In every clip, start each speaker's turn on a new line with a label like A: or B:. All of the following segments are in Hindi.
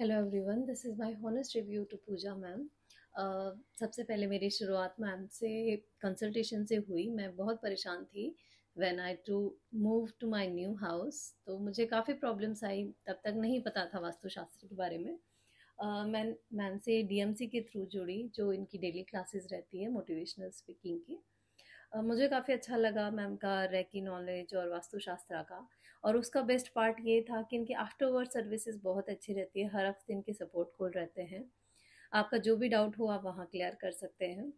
A: hello everyone this is my honest review to Pooja ma'am सबसे पहले मेरी शुरुआत मैम से कंसल्टेशन से हुई मैं बहुत परेशान थी when I to move to my new house तो मुझे काफ़ी प्रॉब्लम्स आई तब तक नहीं पता था वास्तुशास्त्र के बारे में uh, मैं मैम से डीएमसी के थ्रू जुड़ी जो इनकी डेली क्लासेस रहती है मोटिवेशनल स्पीकिंग की मुझे काफ़ी अच्छा लगा मैम का रेकी नॉलेज और वास्तुशास्त्र का और उसका बेस्ट पार्ट ये था कि इनकी ओवर सर्विसेज बहुत अच्छी रहती है हर हफ्ते इनके सपोर्ट कॉल रहते हैं आपका जो भी डाउट हो आप वहाँ क्लियर कर सकते हैं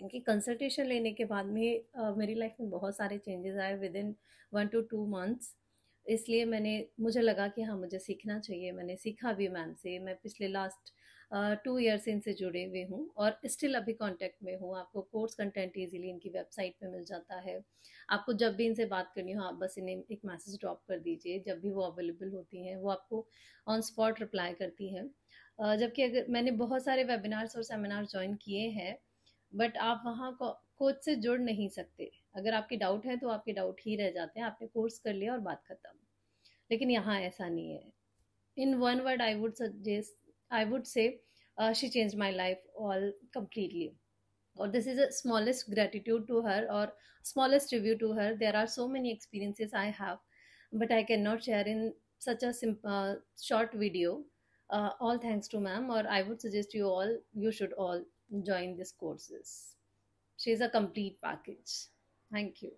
A: इनकी कंसल्टेशन लेने के बाद में मेरी लाइफ में बहुत सारे चेंजेस आए within one to two months इसलिए मैंने मुझे लगा कि हाँ मुझे सीखना चाहिए मैंने सीखा भी मैम से मैं पिछले लास्ट टू ईयर से इनसे जुड़े हुए हूँ और स्टिल अभी कांटेक्ट में हूँ आपको कोर्स कंटेंट इजीली इनकी वेबसाइट पे मिल जाता है आपको जब भी इनसे बात करनी हो आप बस इन्हें एक मैसेज ड्रॉप कर दीजिए जब भी वो अवेलेबल होती हैं वो आपको ऑन स्पॉट रिप्लाई करती हैं जबकि अगर मैंने बहुत सारे वेबिनार्स और सेमिनार ज्वाइन किए हैं बट आप वहाँ कोच से जुड़ नहीं सकते अगर आपके डाउट हैं तो आपके डाउट ही रह जाते हैं आपने कोर्स कर लिया और बात खत्म लेकिन यहाँ ऐसा नहीं in one word i would suggest i would say uh, she changed my life all completely or this is the smallest gratitude to her or smallest tribute to her there are so many experiences i have but i cannot share in such a uh, short video uh, all thanks to ma'am or i would suggest you all you should all join these courses She is a complete package thank you